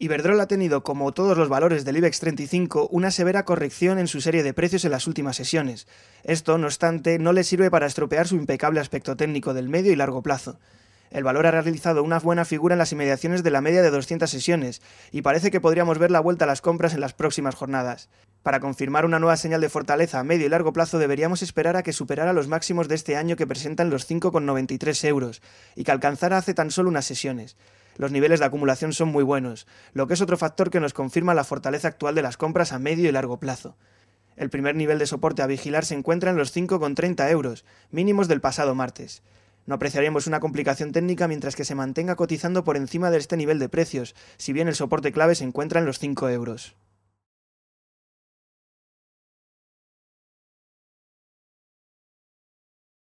Iberdrola ha tenido, como todos los valores del IBEX 35, una severa corrección en su serie de precios en las últimas sesiones. Esto, no obstante, no le sirve para estropear su impecable aspecto técnico del medio y largo plazo. El valor ha realizado una buena figura en las inmediaciones de la media de 200 sesiones, y parece que podríamos ver la vuelta a las compras en las próximas jornadas. Para confirmar una nueva señal de fortaleza a medio y largo plazo deberíamos esperar a que superara los máximos de este año que presentan los 5,93 euros, y que alcanzara hace tan solo unas sesiones los niveles de acumulación son muy buenos, lo que es otro factor que nos confirma la fortaleza actual de las compras a medio y largo plazo. El primer nivel de soporte a vigilar se encuentra en los 5,30 euros, mínimos del pasado martes. No apreciaríamos una complicación técnica mientras que se mantenga cotizando por encima de este nivel de precios, si bien el soporte clave se encuentra en los 5 euros.